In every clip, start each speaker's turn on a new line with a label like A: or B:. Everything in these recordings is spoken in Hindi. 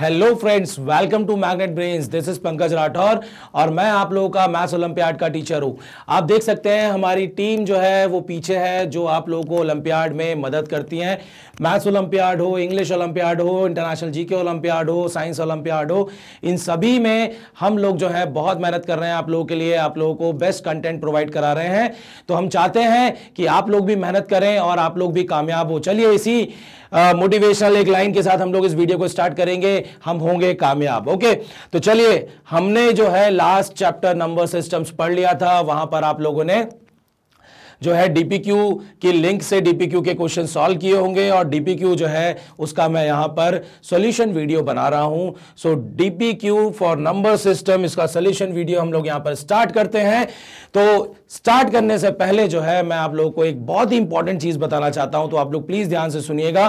A: Hello friends welcome to Magnet Brains this is Pankaj Rathore और मैं आप लोगों का मैथ्स ओलंपियाड का टीचर हूँ आप देख सकते हैं हमारी टीम जो है वो पीछे है जो आप लोगों को ओलंपियाड में मदद करती हैं मैथ्स ओलंपियाड हो इंग्लिश ओलंपियाड हो इंटरनेशनल जीके ओलंपियाड हो साइंस ओलंपियाड हो इन सभी में हम लोग जो है बहुत मेहनत कर रहे हैं आप लोगों के लिए आप लोगों को बेस्ट कंटेंट प्रोवाइड करा रहे हैं तो हम चाहते हैं कि आप लोग भी मेहनत करें और आप लोग भी कामयाब हो चलिए इसी मोटिवेशनल एक लाइन के साथ हम लोग इस वीडियो को स्टार्ट करेंगे हम होंगे कामयाब ओके तो चलिए हमने जो है लास्ट चैप्टर नंबर सिस्टम्स पढ़ लिया था वहां पर आप लोगों ने जो है डीपीक्यू की लिंक से डीपीक्यू के क्वेश्चन सॉल्व किए होंगे और डीपीक्यू जो है उसका मैं यहां पर सॉल्यूशन वीडियो बना रहा हूं so DPQ for number system इसका सॉल्यूशन वीडियो हम लोग यहां पर स्टार्ट करते हैं तो स्टार्ट करने से पहले जो है मैं आप लोगों को एक बहुत ही इंपॉर्टेंट चीज़ बताना चाहता हूं तो आप लोग प्लीज़ ध्यान से सुनिएगा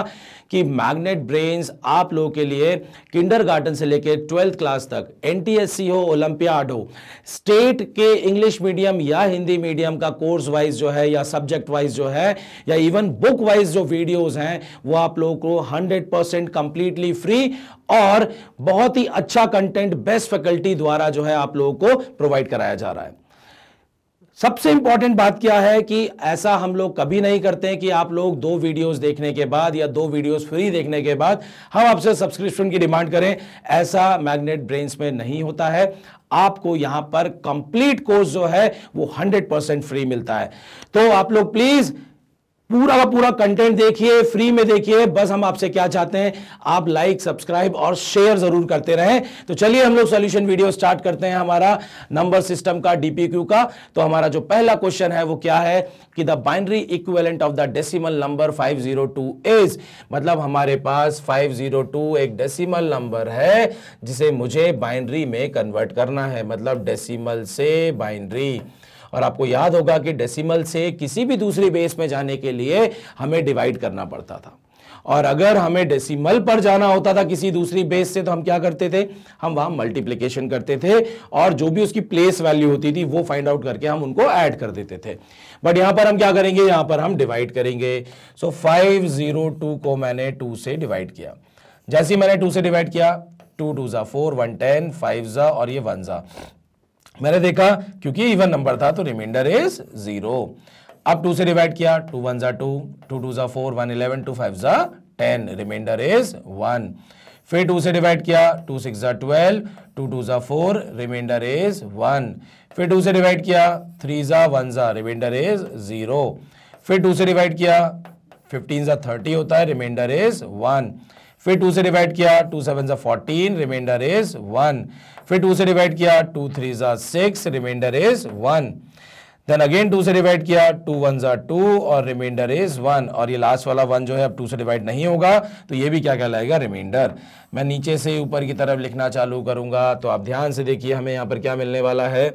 A: कि मैग्नेट ब्रेन्स आप लोगों के लिए किंडर से लेकर ट्वेल्थ क्लास तक एनटीएससी हो ओलंपियाड हो स्टेट के इंग्लिश मीडियम या हिंदी मीडियम का कोर्स वाइज जो है या सब्जेक्ट वाइज जो है या इवन बुक वाइज जो वीडियोज़ हैं वो आप लोगों को हंड्रेड परसेंट कंप्लीटली फ्री और बहुत ही अच्छा कंटेंट बेस्ट फैकल्टी द्वारा जो है आप लोगों को प्रोवाइड कराया जा रहा है सबसे इंपॉर्टेंट बात क्या है कि ऐसा हम लोग कभी नहीं करते हैं कि आप लोग दो वीडियोस देखने के बाद या दो वीडियोस फ्री देखने के बाद हम आपसे सब्सक्रिप्शन की डिमांड करें ऐसा मैग्नेट ब्रेन्स में नहीं होता है आपको यहां पर कंप्लीट कोर्स जो है वो 100 परसेंट फ्री मिलता है तो आप लोग प्लीज़ पूरा का पूरा कंटेंट देखिए फ्री में देखिए बस हम आपसे क्या चाहते हैं आप लाइक सब्सक्राइब और शेयर जरूर करते रहें तो चलिए हम लोग सोल्यूशन वीडियो स्टार्ट करते हैं हमारा नंबर सिस्टम का डीपीक्यू का तो हमारा जो पहला क्वेश्चन है वो क्या है कि the binary equivalent of the decimal number 502 is मतलब हमारे पास 502 एक डेसिमल नंबर है जिसे मुझे बाइंड्री में कन्वर्ट करना है मतलब डेसीमल से बाइंड्री और आपको याद होगा कि डेसिमल से किसी भी दूसरी बेस में जाने के लिए हमें डिवाइड करना पड़ता था और अगर हमें डेसिमल पर जाना होता था किसी दूसरी बेस से तो हम क्या करते थे हम वहां मल्टीप्लीकेशन करते थे और जो भी उसकी प्लेस वैल्यू होती थी वो फाइंड आउट करके हम उनको ऐड कर देते थे बट यहां पर हम क्या करेंगे यहां पर हम डिवाइड करेंगे सो फाइव जीरो टू को मैंने टू से डिवाइड किया जैसे ही मैंने टू से डिवाइड किया टू टू ज़ा फोर वन टेन फाइव ज़ा और ये वन ज़ा मैंने देखा क्योंकि इवन नंबर था तो रिमाइंडर इज जीरो अब टू से डिवाइड किया टू वन ज़ा टू टू टू ज़ा four one eleven two five ज़ा टेन रिमाइंडर इज वन फिर टू से डिवाइड किया टू सिक्स ज़ा ट्वेल्व टू टू ज़ा फोर रिमाइंडर इज वन फिर टू से डिवाइड किया थ्री ज़ा वन ज़ा रिमाइंडर इज ज़ीरो फिर टू से डिवाइड किया फिफ्टीन ज़ा थर्टी होता है रिमाइंडर इज वन फिर टू से डिवाइड किया टू सेवन जो फोर्टीन रिमाइंडर इज वन फिर टू से डिवाइड किया टू थ्री जो six remainder is one then again two से डिवाइड किया टू वन जो टू और रिमाइंडर इज वन और ये लास्ट वाला वन जो है अब टू से डिवाइड नहीं होगा तो ये भी क्या कहलाएगा रिमाइंडर मैं नीचे से ऊपर की तरफ लिखना चालू करूंगा तो आप ध्यान से देखिए हमें यहाँ पर क्या मिलने वाला है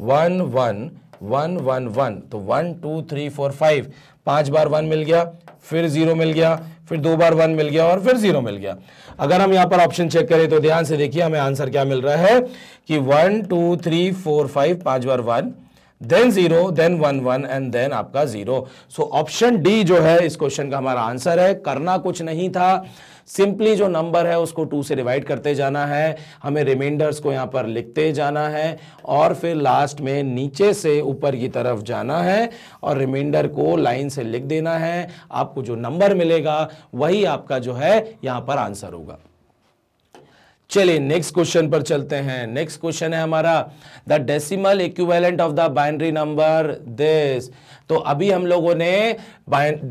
A: one one one one one तो one two three four five पांच बार वन मिल गया फिर ज़ीरो मिल गया फिर दो बार वन मिल गया और फिर जीरो मिल गया अगर हम यहां पर ऑप्शन चेक करें तो ध्यान से देखिए हमें आंसर क्या मिल रहा है कि one two three four five पांच बार one then zero then one one and then आपका जीरो सो ऑप्शन डी जो है इस क्वेश्चन का हमारा आंसर है करना कुछ नहीं था सिंपली जो नंबर है उसको टू से डिवाइड करते जाना है हमें रिमाइंडर्स को यहाँ पर लिखते जाना है और फिर लास्ट में नीचे से ऊपर की तरफ जाना है और रिमाइंडर को लाइन से लिख देना है आपको जो नंबर मिलेगा वही आपका जो है यहाँ पर आंसर होगा चलिए नेक्स्ट क्वेश्चन पर चलते हैं नेक्स्ट क्वेश्चन है हमारा the decimal equivalent of the binary number this तो अभी हम लोगों ने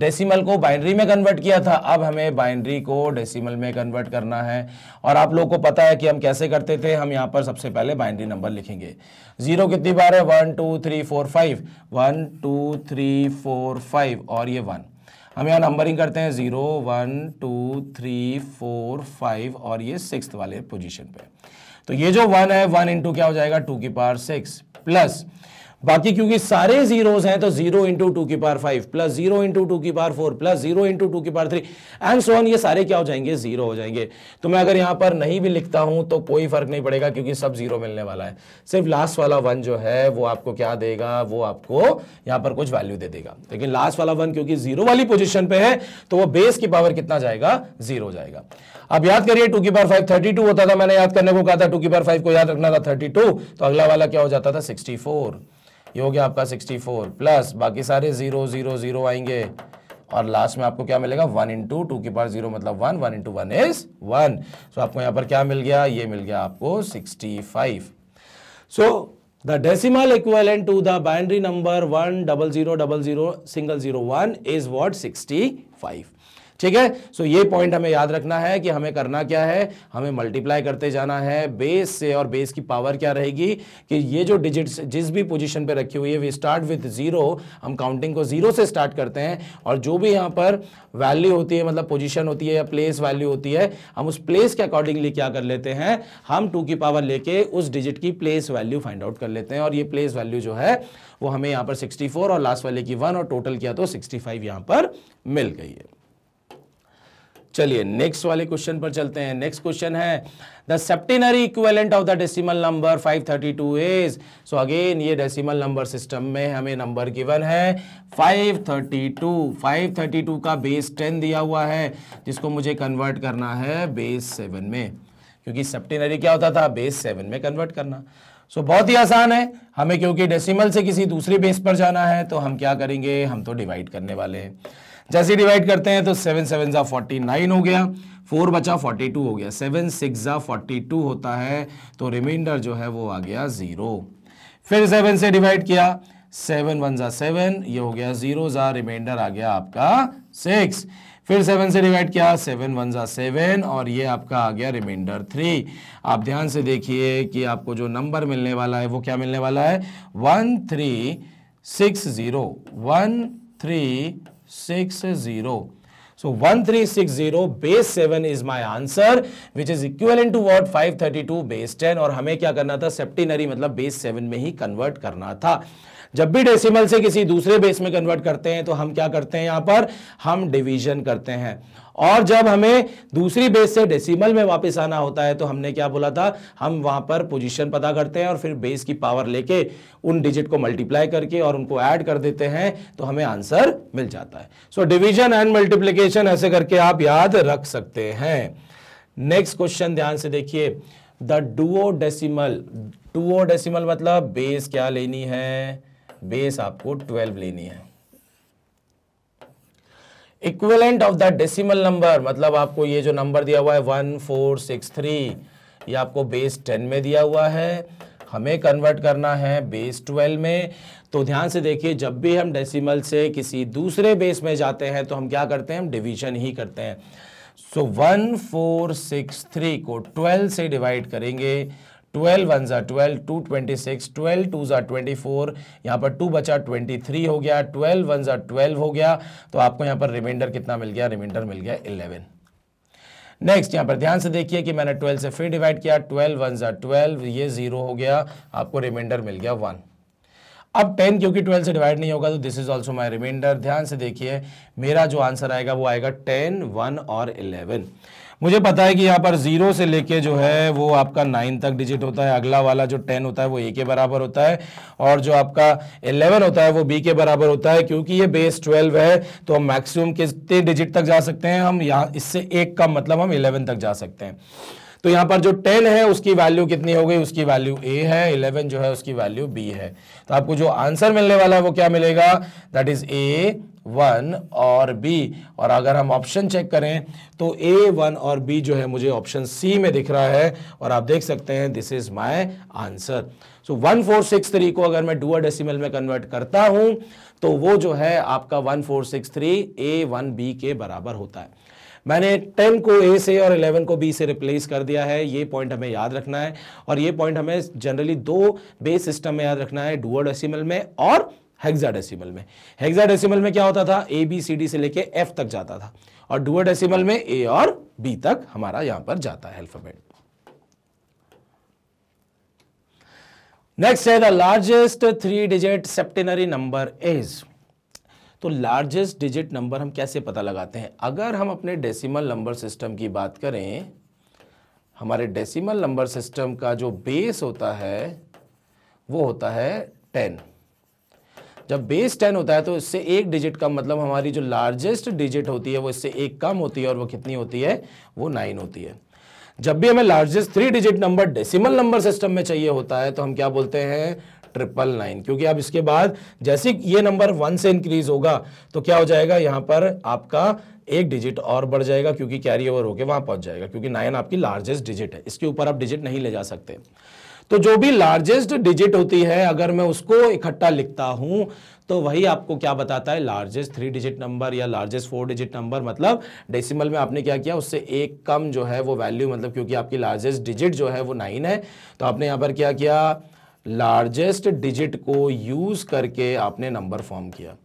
A: डेसिमल को बाइनरी में कन्वर्ट किया था अब हमें बाइनरी को डेसिमल में कन्वर्ट करना है और आप लोगों को पता है कि हम कैसे करते थे हम यहाँ पर सबसे पहले बाइनरी नंबर लिखेंगे जीरो कितनी बार है one two three four five one two three four five और ये वन हम यहाँ नंबरिंग करते हैं zero one two three four five और ये सिक्स वाले पोजिशन पे तो ये जो वन है वन इंटू क्या हो जाएगा टू की पावर सिक्स प्लस बाकी क्योंकि सारे जीरोस हैं तो जीरो इंटू टू की पार five plus zero into two की पार four plus zero into two की पार थ्री एंड सोन ये सारे क्या हो जाएंगे जीरो हो जाएंगे तो मैं अगर यहां पर नहीं भी लिखता हूं तो कोई फर्क नहीं पड़ेगा क्योंकि सब जीरो मिलने वाला है सिर्फ लास्ट वाला वन जो है वो आपको क्या देगा वो आपको यहां पर कुछ वैल्यू दे देगा लेकिन लास्ट वाला वन क्योंकि जीरो वाली पोजिशन पे है तो वो बेस की पावर कितना जाएगा जीरो जाएगा अब याद करिए टू की पार फाइव थर्टी टू होता था मैंने याद करने को कहा था टू की पार फाइव को याद रखना था थर्टी टू तो अगला वाला क्या हो जाता था सिक्सटी फोर ये हो गया आपका 64 प्लस बाकी सारे ज़ीरो ज़ीरो ज़ीरो आएंगे और लास्ट में आपको क्या मिलेगा वन इंटू टू की पार जीरो मतलब one one into one is one so आपको यहाँ पर क्या मिल गया ये मिल गया आपको sixty five so number one double zero double zero single zero one is what sixty five ठीक है सो ये पॉइंट हमें याद रखना है कि हमें करना क्या है हमें मल्टीप्लाई करते जाना है बेस से और बेस की पावर क्या रहेगी कि ये जो डिजिट्स जिस भी पोजीशन पे रखी हुई है वी स्टार्ट विथ ज़ीरो हम काउंटिंग को ज़ीरो से स्टार्ट करते हैं और जो भी यहाँ पर वैल्यू होती है मतलब पोजिशन होती है या प्लेस वैल्यू होती है हम उस प्लेस के अकॉर्डिंगली क्या कर लेते हैं हम टू की पावर लेके उस डिजिट की प्लेस वैल्यू फाइंड आउट कर लेते हैं और ये प्लेस वैल्यू जो है वो हमें यहाँ पर सिक्सटी और लास्ट वाले की वन और टोटल किया तो सिक्सटी यहाँ पर मिल गई है चलिए नेक्स्ट वाले क्वेश्चन पर चलते हैं नेक्स्ट क्वेश्चन है the septenary equivalent of the decimal number 532 thirty two is so again ये डेसिमल नंबर सिस्टम में हमें नंबर गिवन है 532 532 का बेस 10 दिया हुआ है जिसको मुझे कन्वर्ट करना है बेस 7 में क्योंकि सेप्टिनरी क्या होता था बेस 7 में कन्वर्ट करना सो so, बहुत ही आसान है हमें क्योंकि डेसिमल से किसी दूसरे बेस पर जाना है तो हम क्या करेंगे हम तो डिवाइड करने वाले हैं जैसे डिवाइड करते हैं तो सेवन सेवन ज़ा फोर्टी नाइन हो गया फोर बचा फोर्टी टू हो गया सेवन सिक्स ज़ा फोर्टी टू होता है तो रिमाइंडर जो है वो आ गया ज़ीरो फिर सेवन से डिवाइड किया सेवन वन ज़ा सेवन ये हो गया ज़ीरो ज़ा रिमाइंडर आ गया आपका सिक्स फिर सेवन से डिवाइड किया सेवन वन ज़ा सेवन और ये आपका आ गया रिमाइंडर थ्री आप ध्यान से देखिए कि आपको जो नंबर मिलने वाला है वो क्या मिलने वाला है one three six zero one three six zero So is base answer is my answer which is equivalent to what two base ten और हमें क्या करना था सेप्टिनरी मतलब base सेवन में ही कन्वर्ट करना था जब भी डेसिमल से किसी दूसरे बेस में कन्वर्ट करते हैं तो हम क्या करते हैं यहां पर हम डिवीजन करते हैं और जब हमें दूसरी बेस से डेसिमल में वापस आना होता है तो हमने क्या बोला था हम वहां पर पोजीशन पता करते हैं और फिर बेस की पावर लेके उन डिजिट को मल्टीप्लाई करके और उनको ऐड कर देते हैं तो हमें आंसर मिल जाता है सो डिवीजन एंड मल्टीप्लीकेशन ऐसे करके आप याद रख सकते हैं नेक्स्ट क्वेश्चन ध्यान से देखिए the duodecimal duodecimal मतलब बेस क्या लेनी है बेस आपको ट्वेल्व लेनी है equivalent of the decimal number मतलब आपको ये जो नंबर दिया हुआ है वन फोर सिक्स थ्री ये आपको बेस टेन में दिया हुआ है हमें कन्वर्ट करना है बेस ट्वेल्व में तो ध्यान से देखिए जब भी हम डेसिमल से किसी दूसरे बेस में जाते हैं तो हम क्या करते हैं हम डिवीजन ही करते हैं so one four six three को ट्वेल्व से डिवाइड करेंगे ट्वेल्व वन ज़ा twelve two twenty six twelve two ज़ा ट्वेंटी फोर यहाँ पर टू बचा ट्वेंटी थ्री हो गया ट्वेल्व वन ज़ा ट्वेल्व हो गया तो आपको यहाँ पर रिमाइंडर कितना मिल गया रिमाइंडर मिल गया इलेवन नेक्स्ट यहाँ पर ध्यान से देखिए कि मैंने ट्वेल्व से फिर डिवाइड किया ट्वेल्व वन ज़ा ट्वेल्व ये ज़ीरो हो गया आपको रिमाइंडर मिल गया वन अब टेन क्योंकि ट्वेल्व से डिवाइड नहीं होगा तो this is also my remainder ध्यान से देखिए मेरा जो आंसर आएगा वो आएगा टेन वन और इलेवन मुझे पता है कि यहाँ पर जीरो से लेके जो है वो आपका नाइन तक डिजिट होता है अगला वाला जो टेन होता है वो ए के बराबर होता है और जो आपका इलेवन होता है वो बी के बराबर होता है क्योंकि ये बेस ट्वेल्व है तो हम मैक्सिमम कितने डिजिट तक जा सकते हैं हम यहाँ इससे एक का मतलब हम इलेवन तक जा सकते हैं तो यहाँ पर जो टेन है उसकी वैल्यू कितनी हो गई उसकी वैल्यू ए है इलेवन जो है उसकी वैल्यू बी है तो आपको जो आंसर मिलने वाला है वो क्या मिलेगा दैट इज ए वन और बी और अगर हम ऑप्शन चेक करें तो ए वन और बी जो है मुझे ऑप्शन सी में दिख रहा है और आप देख सकते हैं this is my answer so one four six three को अगर मैं डुअ डेसिमल में कन्वर्ट करता हूं तो वो जो है आपका one four six three A one B के बराबर होता है मैंने 10 को ए से और 11 को बी से रिप्लेस कर दिया है ये पॉइंट हमें याद रखना है और ये पॉइंट हमें जनरली दो बेस सिस्टम में याद रखना है डुअ डेसिमल में और हेक्साडेसिमल में हेक्साडेसिमल में क्या होता था ए बी सी डी से लेके एफ तक जाता था और डुअडेसिमल में ए और बी तक हमारा यहां पर जाता है अल्फाबेट नेक्स्ट है the largest three digit septenary number is तो लार्जेस्ट डिजिट नंबर हम कैसे पता लगाते हैं अगर हम अपने डेसिमल नंबर सिस्टम की बात करें हमारे डेसिमल नंबर सिस्टम का जो बेस होता है वो होता है टेन जब बेस टेन होता है तो इससे एक डिजिट कम मतलब हमारी जो लार्जेस्ट डिजिट होती है वो इससे एक कम होती है और वो कितनी होती है वो नाइन होती है जब भी हमें largest three digit number decimal number system में चाहिए होता है तो हम क्या बोलते हैं ट्रिपल नाइन क्योंकि अब इसके बाद जैसे ये नंबर वन से इंक्रीज होगा तो क्या हो जाएगा यहाँ पर आपका एक डिजिट और बढ़ जाएगा क्योंकि कैरी ओवर होकर वहां पहुंच जाएगा क्योंकि नाइन आपकी लार्जेस्ट डिजिट है इसके ऊपर आप डिजिट नहीं ले जा सकते तो जो भी लार्जेस्ट डिजिट होती है अगर मैं उसको इकट्ठा लिखता हूं तो वही आपको क्या बताता है लार्जेस्ट थ्री डिजिट नंबर या लार्जेस्ट फोर डिजिट नंबर मतलब डेसिमल में आपने क्या किया उससे एक कम जो है वो वैल्यू मतलब क्योंकि आपकी लार्जेस्ट डिजिट जो है वो नाइन है तो आपने यहाँ पर क्या किया लार्जेस्ट डिजिट को यूज़ करके आपने नंबर फॉर्म किया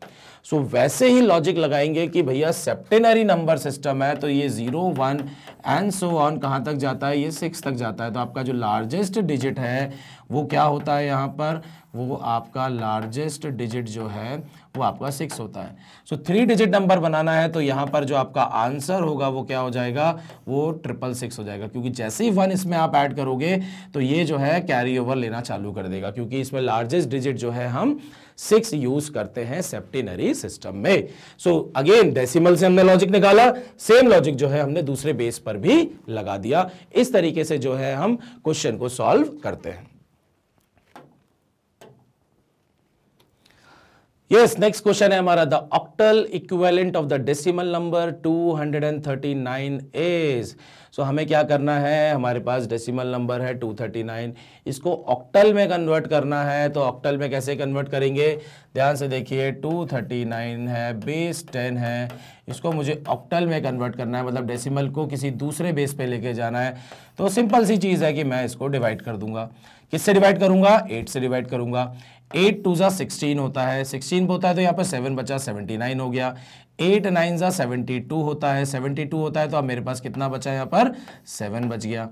A: सो वैसे ही लॉजिक लगाएंगे कि भैया सेप्टेनरी नंबर सिस्टम है तो ये zero one and so on कहाँ तक जाता है ये सिक्स तक जाता है तो आपका जो लार्जेस्ट डिजिट है वो क्या होता है यहाँ पर वो आपका लार्जेस्ट डिजिट जो है वो आपका सिक्स होता है सो थ्री डिजिट नंबर बनाना है तो यहाँ पर जो आपका आंसर होगा वो क्या हो जाएगा वो ट्रिपल सिक्स हो जाएगा क्योंकि जैसे ही वन इसमें आप ऐड करोगे तो ये जो है कैरी ओवर लेना चालू कर देगा क्योंकि इसमें लार्जेस्ट डिजिट जो है हम सिक्स यूज करते हैं सेप्टिनरी सिस्टम में सो so, अगेन डेसिमल से हमने लॉजिक निकाला सेम लॉजिक जो है हमने दूसरे बेस पर भी लगा दिया इस तरीके से जो है हम क्वेश्चन को सॉल्व करते हैं यस नेक्स्ट क्वेश्चन है हमारा the octal equivalent of the decimal number 239 is so हमें क्या करना है हमारे पास डेसिमल नंबर है 239 इसको ऑक्टल में कन्वर्ट करना है तो ऑक्टल में कैसे कन्वर्ट करेंगे ध्यान से देखिए 239 है बेस 10 है इसको मुझे ऑक्टल में कन्वर्ट करना है मतलब डेसिमल को किसी दूसरे बेस पे लेके जाना है तो सिंपल सी चीज़ है कि मैं इसको डिवाइड कर दूंगा किससे डिवाइड करूंगा एट से डिवाइड करूंगा एट टू ज़ा सिक्सटीन होता है सिक्सटीन होता है तो यहाँ पर सेवन बचा सेवेंटी नाइन हो गया एट नाइन ज़ा सेवेंटी टू होता है सेवेंटी टू होता है तो अब मेरे पास कितना बचा यहाँ पर सेवन बच गया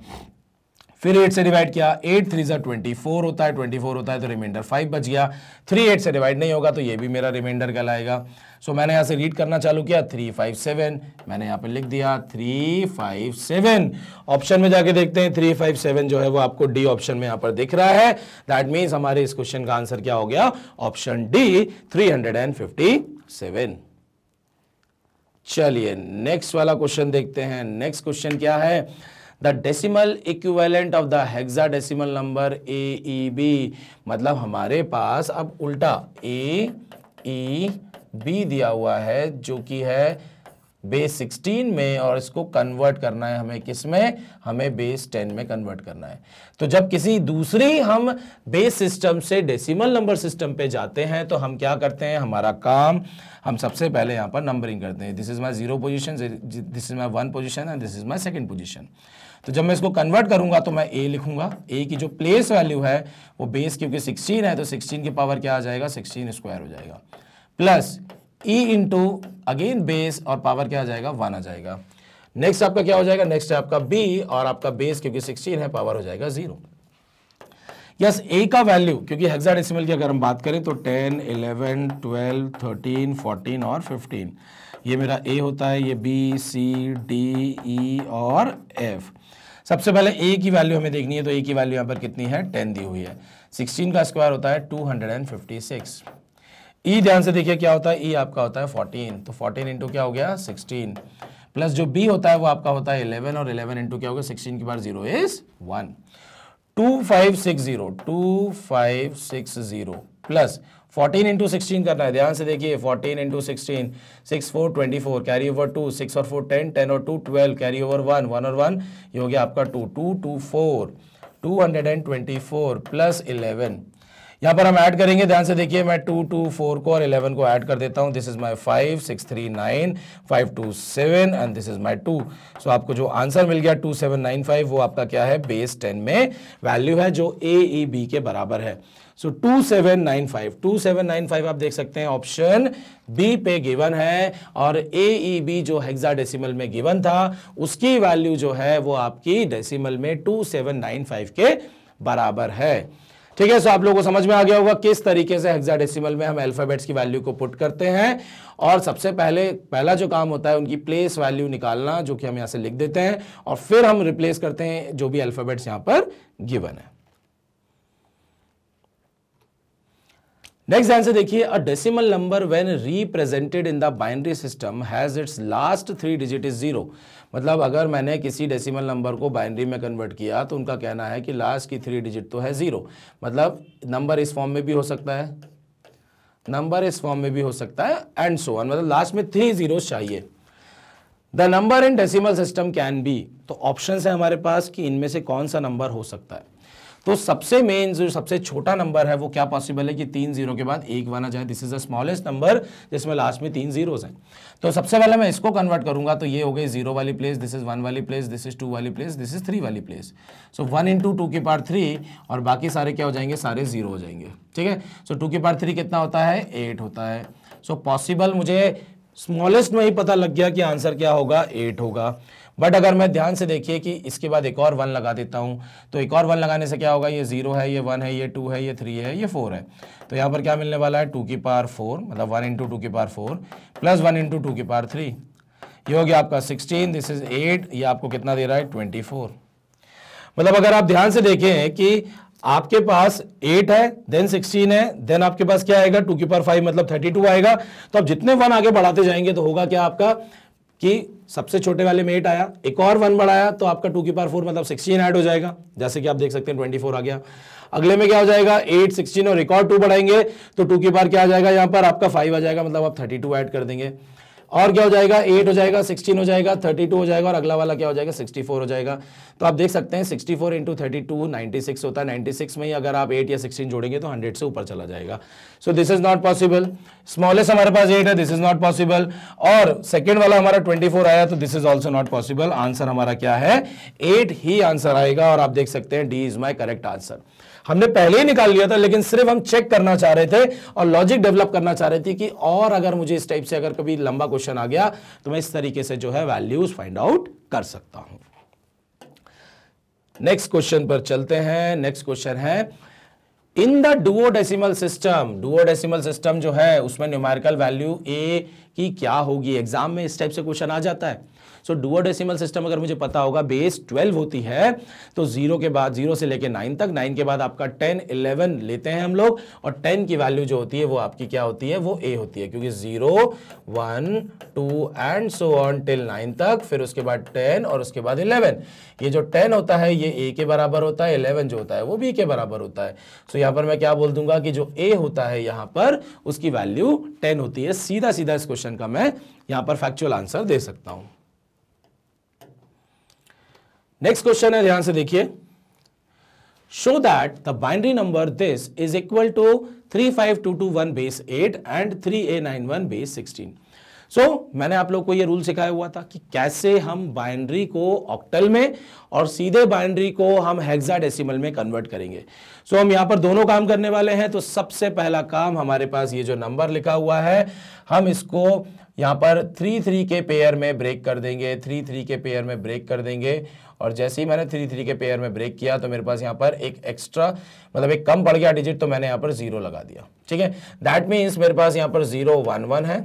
A: फिर एट से डिवाइड किया एट थ्री जो ट्वेंटी फोर होता है ट्वेंटी फोर होता है तो रिमाइंडर फाइव बच गया थ्री एट से डिवाइड नहीं होगा तो ये भी मेरा रिमाइंडर कहलाएगा सो so, मैंने यहाँ से रीड करना चालू किया थ्री फाइव सेवन मैंने यहाँ पे लिख दिया थ्री फाइव सेवन ऑप्शन में जाके देखते हैं थ्री फाइव सेवन जो है वो आपको डी ऑप्शन में यहाँ पर दिख रहा है दैट मीन्स हमारे इस क्वेश्चन का आंसर क्या हो गया option D three hundred and fifty seven चलिए नेक्स्ट वाला क्वेश्चन देखते हैं नेक्स्ट क्वेश्चन क्या है the decimal equivalent of the decimal number A E B मतलब हमारे पास अब उल्टा ए ई बी दिया हुआ है जो कि है बेस 16 में और इसको कन्वर्ट करना है हमें किस में हमें बेस 10 में कन्वर्ट करना है तो जब किसी दूसरी हम बेस सिस्टम से डेसिमल नंबर सिस्टम पे जाते हैं तो हम क्या करते हैं हमारा काम हम सबसे पहले यहाँ पर नंबरिंग करते हैं this is my zero position this is my one position and this is my second position तो जब मैं इसको कन्वर्ट करूंगा तो मैं ए लिखूंगा ए की जो प्लेस वैल्यू है वो बेस क्योंकि सिक्सटीन है तो सिक्सटीन की पावर क्या आ जाएगा सिक्सटीन स्क्वायर हो जाएगा plus E into again base और पावर क्या आ जाएगा वन आ जाएगा नेक्स्ट आपका क्या हो जाएगा नेक्स्ट है आपका बी और आपका बेस क्योंकि सिक्सटीन है पावर हो जाएगा जीरो यस ए का वैल्यू क्योंकि हेक्साडेसिमल की अगर हम बात करें तो ten eleven twelve thirteen fourteen और फिफ्टीन ये मेरा ए होता है ये बी सी डी ई और एफ सबसे पहले ए की वैल्यू हमें देखनी है तो ए की वैल्यू यहाँ पर कितनी है टेन दी हुई है सिक्सटीन का स्क्वायर होता है two hundred and fifty six E ध्यान से देखिए क्या होता है ई e आपका होता है फोर्टीन तो फोर्टीन इंटू क्या हो गया सिक्सटीन प्लस जो बी होता है वो आपका होता है इलेवन और इलेवन इंटू क्या हो गया सिक्सटीन की बार zero is one two five six zero two five six zero plus 14 into sixteen करना है ध्यान से देखिए 14 into sixteen six four twenty four carry over two six और फोर टेन टेन और two twelve carry over one one और वन ये हो गया आपका two two two four two hundred and twenty four plus eleven यहाँ पर हम ऐड करेंगे ध्यान से देखिए मैं टू टू फोर को और इलेवन को ऐड कर देता हूँ this is my five six three nine five two seven and this is my two so आपको जो आंसर मिल गया टू सेवन नाइन फाइव वो आपका क्या है बेस टेन में वैल्यू है जो ए ई बी के बराबर है so two seven nine five two seven nine five आप देख सकते हैं ऑप्शन बी पे गिवन है और ए ई बी जो डेसीमल में गिवन था उसकी वैल्यू जो है वो आपकी डेसिमल में टू सेवन नाइन फाइव के बराबर है ठीक है सो आप लोगों को समझ में आ गया होगा किस तरीके से हेक्साडेसिमल में हम अल्फाबेट्स की वैल्यू को पुट करते हैं और सबसे पहले पहला जो काम होता है उनकी प्लेस वैल्यू निकालना जो कि हम यहां से लिख देते हैं और फिर हम रिप्लेस करते हैं जो भी अल्फाबेट्स यहां पर गिवन है नेक्स्ट आंसर देखिए a decimal number when represented in the binary system has its last three digit is zero मतलब अगर मैंने किसी डेसिमल नंबर को बाइनरी में कन्वर्ट किया तो उनका कहना है कि लास्ट की थ्री डिजिट तो है ज़ीरो मतलब नंबर इस फॉर्म में भी हो सकता है नंबर इस फॉर्म में भी हो सकता है एंड सो वन मतलब लास्ट में थ्री जीरो चाहिए the number in decimal system can be तो ऑप्शन है हमारे पास कि इनमें से कौन सा नंबर हो सकता है तो सबसे मेन जो सबसे छोटा नंबर है वो क्या पॉसिबल है कि तीन जीरो के बाद एक माना जाए this is the smallest number जिसमें लास्ट में तीन जीरोज हैं तो सबसे पहले मैं इसको कन्वर्ट करूंगा तो ये हो गई जीरो वाली प्लेस दिस इज वन वाली प्लेस दिस इज टू वाली प्लेस दिस इज थ्री वाली place so one into two के पार्ट थ्री और बाकी सारे क्या हो जाएंगे सारे जीरो हो जाएंगे ठीक है सो टू के पार्ट थ्री कितना होता है एट होता है सो so, पॉसिबल मुझे स्मॉलेस्ट में ही पता लग गया कि आंसर क्या होगा एट होगा बट अगर मैं ध्यान से देखिए कि इसके बाद एक और वन लगा देता हूँ तो एक और वन लगाने से क्या होगा ये जीरो है ये वन है ये टू है ये थ्री है ये फोर है तो यहाँ पर क्या मिलने वाला है टू की पार फोर मतलब वन इंटू टू की पार four plus one into two की पार थ्री ये हो गया आपका सिक्सटीन दिस इज एट ये आपको कितना दे रहा है ट्वेंटी फोर मतलब अगर आप ध्यान से देखें कि आपके पास 8 है देन 16 है देन आपके पास क्या आएगा 2 की पावर 5 मतलब 32 आएगा तो आप जितने वन आगे बढ़ाते जाएंगे तो होगा क्या आपका कि सबसे छोटे वाले में एट आया एक और वन बढ़ाया तो आपका टू की पावर फोर मतलब सिक्सटीन ऐड हो जाएगा जैसे कि आप देख सकते हैं ट्वेंटी फोर आ गया अगले में क्या हो जाएगा एट सिक्सटीन और एक और टू बढ़ाएंगे तो टू की पार क्या आ जाएगा यहां पर आपका फाइव आ जाएगा मतलब आप थर्टी टू ऐड कर देंगे और क्या हो जाएगा एट हो जाएगा सिक्सटीन हो जाएगा थर्टी टू हो जाएगा और अगला वाला क्या हो जाएगा सिक्सटी फोर हो जाएगा तो आप देख सकते हैं sixty four into thirty two ninety six होता है नाइन्टी सिक्स में ही अगर आप एट या सिक्सटीन जोड़ेंगे तो हंड्रेड से ऊपर चला जाएगा so this is not possible smallest हमारे पास एट है दिस इज नॉट पॉसिबल और सेकेंड वाला हमारा ट्वेंटी फोर आया तो this is also not possible answer हमारा क्या है एट ही आंसर आएगा और आप देख सकते हैं D is my correct answer हमने पहले ही निकाल लिया था लेकिन सिर्फ हम चेक करना चाह रहे थे और लॉजिक डेवलप करना चाह रहे थे कि और अगर मुझे इस टाइप से अगर कभी लंबा क्वेश्चन आ गया तो मैं इस तरीके से जो है वैल्यूज फाइंड आउट कर सकता हूं नेक्स्ट क्वेश्चन पर चलते हैं नेक्स्ट क्वेश्चन है in the duodecimal system duodecimal system जो है उसमें न्यूमेरिकल वैल्यू ए की क्या होगी एग्जाम में इस टाइप से क्वेश्चन आ जाता है सो डुअ डेसिमल सिस्टम अगर मुझे पता होगा बेस 12 होती है तो जीरो के बाद जीरो से लेकर नाइन तक नाइन के बाद आपका टेन इलेवन लेते हैं हम लोग और टेन की वैल्यू जो होती है वो आपकी क्या होती है वो ए होती है क्योंकि zero one two and so on till nine तक फिर उसके बाद टेन और उसके बाद इलेवन ये जो टेन होता है ये ए के बराबर होता है इलेवन जो होता है वो बी के बराबर होता है सो so, यहाँ पर मैं क्या बोल दूंगा कि जो ए होता है यहाँ पर उसकी वैल्यू टेन होती है सीधा सीधा इस क्वेश्चन का मैं यहाँ पर फैक्चुअल आंसर दे सकता हूँ नेक्स्ट क्वेश्चन है ध्यान से देखिए show that the binary two two is equal to 35221 base 8 and 3a91 base 16 so so, मैंने आप लोग को ये रूल सिखाया हुआ था कि कैसे हम बाइनरी को ऑक्टल में और सीधे बाइनरी को हम हेक्साडेसिमल में कन्वर्ट करेंगे सो so, हम यहां पर दोनों काम करने वाले हैं तो सबसे पहला काम हमारे पास ये जो नंबर लिखा हुआ है हम इसको यहां पर थ्री थ्री के पेयर में ब्रेक कर देंगे थ्री थ्री के पेयर में ब्रेक कर देंगे और जैसे ही मैंने थ्री थ्री के पेयर में ब्रेक किया तो मेरे पास यहाँ पर एक एक्स्ट्रा मतलब एक कम पड़ गया डिजिट तो मैंने यहाँ पर जीरो लगा दिया ठीक है दैट मीन्स मेरे पास यहाँ पर जीरो वन वन है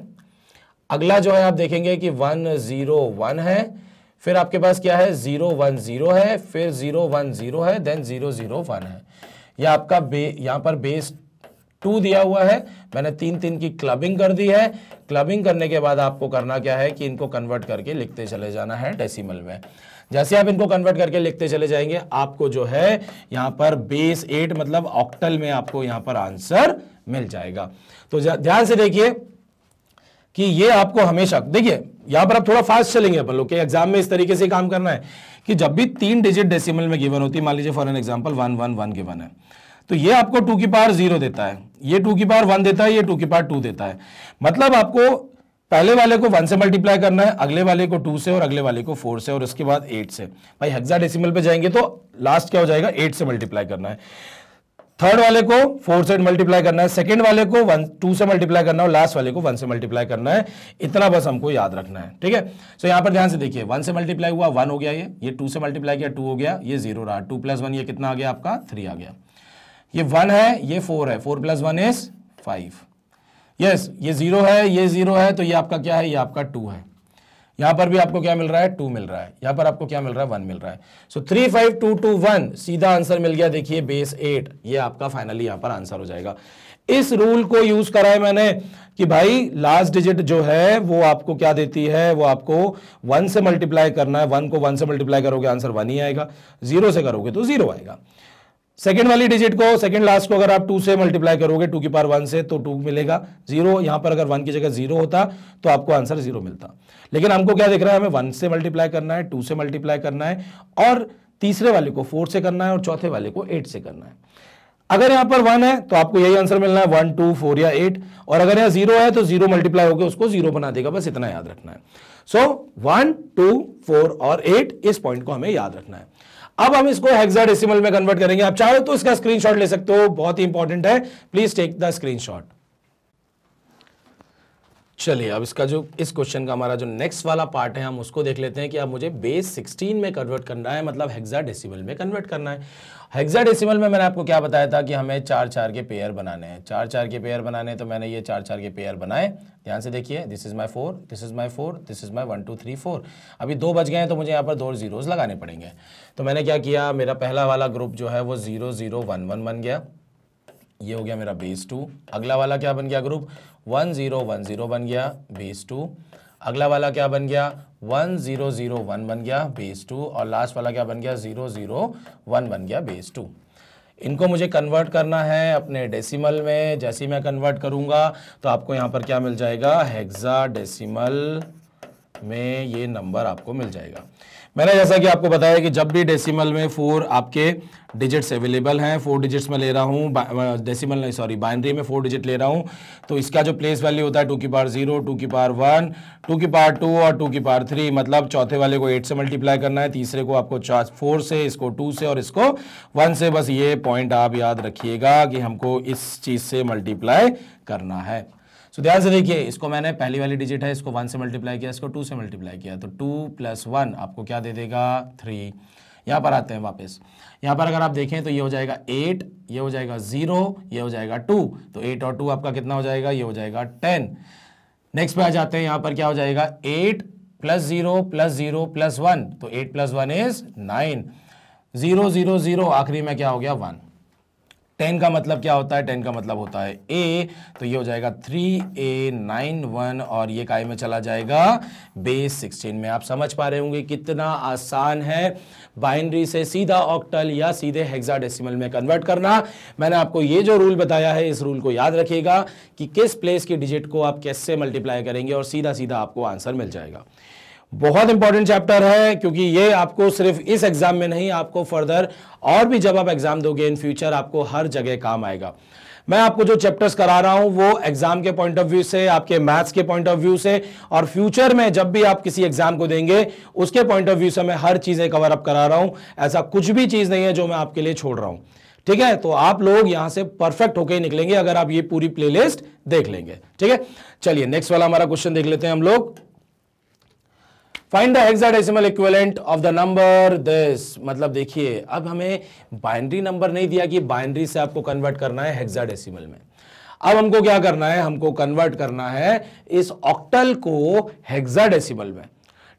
A: अगला जो है आप देखेंगे कि वन जीरो वन है फिर आपके पास क्या है जीरो वन जीरो है फिर जीरो वन जीरो है देन जीरो जीरो वन है यह आपका बे यहाँ पर बेस टू दिया हुआ है मैंने तीन तीन की क्लबिंग कर दी है क्लबिंग करने के बाद आपको करना क्या है कि इनको कन्वर्ट करके लिखते चले जाना है डेसिमल में जैसे आप इनको कन्वर्ट करके लिखते चले जाएंगे आपको जो है यहां पर बेस एट मतलब ऑक्टल में आपको यहां पर आंसर मिल जाएगा तो ध्यान से देखिए कि ये आपको हमेशा देखिए यहां पर आप थोड़ा फास्ट चलेंगे अपन लोग एग्जाम में इस तरीके से काम करना है कि जब भी तीन डिजिट डेसिमल में गिवन होती है मान लीजिए for an example one one one given है तो ये आपको टू की पावर जीरो देता है ये टू की पावर वन देता है ये टू की पावर टू देता है मतलब आपको पहले वाले को वन से मल्टीप्लाई करना है अगले वाले को टू से और अगले वाले को फोर से और उसके बाद एट से भाई हेक्सा डेसिमल पे जाएंगे तो लास्ट क्या हो जाएगा एट से मल्टीप्लाई करना है थर्ड वाले को फोर से मल्टीप्लाई करना है सेकंड वाले को वन टू से मल्टीप्लाई करना है और लास्ट वाले को वन से मल्टीप्लाई करना है इतना बस हमको याद रखना है ठीक है सो यहाँ पर ध्यान से देखिए वन से मल्टीप्लाई हुआ वन हो गया ये ये टू से मल्टीप्लाई किया टू हो गया ये जीरो रहा टू प्लस वन ये कितना आ गया आपका थ्री आ गया ये वन है ये फोर है four plus one is five yes yes, ये ज़ीरो है ये ज़ीरो है तो ये आपका क्या है ये आपका टू है यहाँ पर भी आपको क्या मिल रहा है टू मिल रहा है यहां पर आपको क्या मिल रहा है वन मिल रहा है so three five two two one सीधा आंसर मिल गया देखिए बेस एट ये आपका फाइनली यहाँ पर आंसर हो जाएगा इस रूल को यूज करा है मैंने कि भाई लास्ट डिजिट जो है वो आपको क्या देती है वो आपको वन से मल्टीप्लाई करना है वन को वन से मल्टीप्लाई करोगे आंसर वन ही आएगा जीरो से करोगे तो जीरो आएगा सेकेंड वाली डिजिट को सेकेंड लास्ट को अगर आप टू से मल्टीप्लाई करोगे टू की पार वन से तो टू मिलेगा जीरो यहां पर अगर वन की जगह जीरो होता तो आपको आंसर जीरो मिलता लेकिन हमको क्या दिख रहा है हमें वन से मल्टीप्लाई करना है टू से मल्टीप्लाई करना है और तीसरे वाले को फोर से करना है और चौथे वाले को एट से करना है अगर यहां पर वन है तो आपको यही आंसर मिलना है वन टू फोर या एट और अगर यहां जीरो है तो जीरो मल्टीप्लाई होकर उसको जीरो बना देगा बस इतना याद रखना है सो वन टू फोर और एट इस पॉइंट को हमें याद रखना है अब हम इसको हेक्साडेसिमल में कन्वर्ट करेंगे आप चाहो तो इसका स्क्रीनशॉट ले सकते हो बहुत ही इंपॉर्टेंट है प्लीज टेक द स्क्रीनशॉट चलिए अब इसका जो इस क्वेश्चन का हमारा जो नेक्स्ट वाला पार्ट है हम उसको देख लेते हैं कि अब मुझे बेस 16 में कन्वर्ट करना है मतलब हेक्सा डेसिमल में कन्वर्ट करना है हेक्सा डेसिमल में मैंने आपको क्या बताया था कि हमें चार चार के पेयर बनाने हैं चार चार के पेयर बनाने हैं तो मैंने ये चार चार के पेयर बनाए ध्यान से देखिए this is my four this is my four this is my one two three four अभी दो बज गए हैं तो मुझे यहाँ पर दो जीरोज़ लगाने पड़ेंगे तो मैंने क्या किया मेरा पहला वाला ग्रुप जो है वो ज़ीरो ज़ीरो वन वन बन गया ये हो गया मेरा बेस टू अगला वाला क्या बन गया group one zero one zero बन गया बेस टू अगला वाला क्या बन गया वन ज़ीरो ज़ीरो वन बन गया बेस टू और लास्ट वाला क्या बन गया ज़ीरो ज़ीरो वन बन गया बेस टू इनको मुझे कन्वर्ट करना है अपने डेसिमल में जैसे मैं कन्वर्ट करूंगा तो आपको यहां पर क्या मिल जाएगा हेक्सा डेसिमल में ये नंबर आपको मिल जाएगा मैंने जैसा कि आपको बताया कि जब भी डेसिमल में फोर आपके डिजिट्स अवेलेबल हैं फोर डिजिट्स में ले रहा हूँ डेसिमल uh, नहीं सॉरी बाइनरी में फोर डिजिट ले रहा हूँ तो इसका जो प्लेस वैल्यू होता है टू की पार जीरो टू की पार वन टू की पार टू और टू की पार थ्री मतलब चौथे वाले को एट से मल्टीप्लाई करना है तीसरे को आपको फोर से इसको टू से और इसको वन से बस ये पॉइंट आप याद रखिएगा कि हमको इस चीज़ से मल्टीप्लाई करना है सो ध्यान से देखिए इसको मैंने पहली वाली डिजिट है इसको वन से मल्टीप्लाई किया इसको टू से मल्टीप्लाई किया तो टू प्लस वन आपको क्या दे देगा थ्री यहाँ पर आते हैं वापस यहाँ पर अगर आप देखें तो ये हो जाएगा एट ये हो जाएगा ज़ीरो ये हो जाएगा टू तो एट और टू आपका कितना हो जाएगा ये हो जाएगा टेन नेक्स्ट पे आ जाते हैं यहाँ पर क्या हो जाएगा eight plus zero plus zero plus one तो eight plus one is nine zero zero zero आखिरी में क्या हो गया वन टेन का मतलब क्या होता है टेन का मतलब होता है ए तो ये हो जाएगा थ्री ए नाइन वन और ये काय में चला जाएगा बेस सिक्सटीन में आप समझ पा रहे होंगे कितना आसान है बाइनरी से सीधा ऑक्टल या सीधे हेक्साडेसिमल में कन्वर्ट करना मैंने आपको ये जो रूल बताया है इस रूल को याद रखिएगा कि किस प्लेस की डिजिट को आप कैसे मल्टीप्लाई करेंगे और सीधा सीधा आपको आंसर मिल जाएगा बहुत इंपॉर्टेंट चैप्टर है क्योंकि ये आपको सिर्फ इस एग्जाम में नहीं आपको फर्दर और भी जब आप एग्जाम दोगे इन फ्यूचर आपको हर जगह काम आएगा मैं आपको जो चैप्टर्स करा रहा हूं वो एग्जाम के पॉइंट ऑफ व्यू से आपके मैथ्स के पॉइंट ऑफ व्यू से और फ्यूचर में जब भी आप किसी एग्जाम को देंगे उसके पॉइंट ऑफ व्यू से मैं हर चीजें कवर अप करा रहा हूं ऐसा कुछ भी चीज नहीं है जो मैं आपके लिए छोड़ रहा हूं ठीक है तो आप लोग यहां से परफेक्ट होके निकलेंगे अगर आप ये पूरी प्लेलिस्ट देख लेंगे ठीक है चलिए नेक्स्ट वाला हमारा क्वेश्चन देख लेते हैं हम लोग find the hexadecimal equivalent of the number this मतलब देखिए अब हमें बाइनरी नंबर नहीं दिया कि बाइनरी से आपको कन्वर्ट करना है हेक्साडेसिमल में अब हमको क्या करना है हमको कन्वर्ट करना है इस ऑक्टल को हेक्साडेसिमल में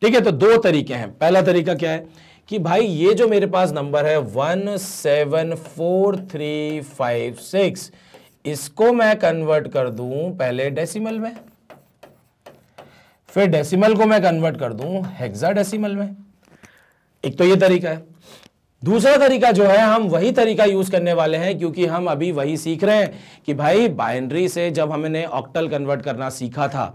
A: ठीक है तो दो तरीके हैं पहला तरीका क्या है कि भाई ये जो मेरे पास नंबर है one seven four three five six इसको मैं कन्वर्ट कर दूं पहले डेसिमल में फिर डेसिमल को मैं कन्वर्ट कर दूं हेक्सा डेसिमल में एक तो ये तरीका है दूसरा तरीका जो है हम वही तरीका यूज करने वाले हैं क्योंकि हम अभी वही सीख रहे हैं कि भाई बाइनरी से जब हमने ऑक्टल कन्वर्ट करना सीखा था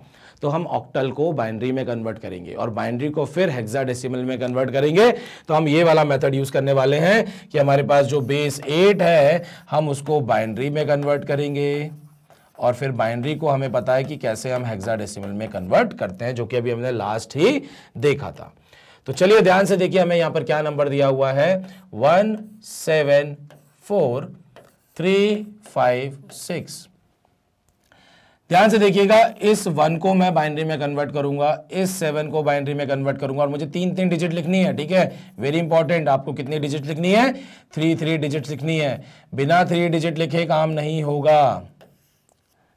A: तो हम ऑक्टल को बाइनरी में कन्वर्ट करेंगे और बाइनरी को फिर हेक्साडेसिमल में कन्वर्ट करेंगे तो हम ये वाला मेथड यूज करने वाले हैं कि हमारे पास जो बेस एट है हम उसको बाइनरी में कन्वर्ट करेंगे और फिर बाइनरी को हमें पता है कि कैसे हम हेक्साडेसिमल में कन्वर्ट करते हैं जो कि अभी हमने लास्ट ही देखा था तो चलिए ध्यान से देखिए हमें यहां पर क्या नंबर दिया हुआ है one seven four three five six ध्यान से देखिएगा इस वन को मैं बाइनरी में कन्वर्ट करूंगा इस सेवन को बाइनरी में कन्वर्ट करूंगा और मुझे तीन तीन डिजिट लिखनी है ठीक है वेरी इंपॉर्टेंट आपको कितनी डिजिट लिखनी है थ्री थ्री डिजिट लिखनी है बिना थ्री डिजिट लिखे काम नहीं होगा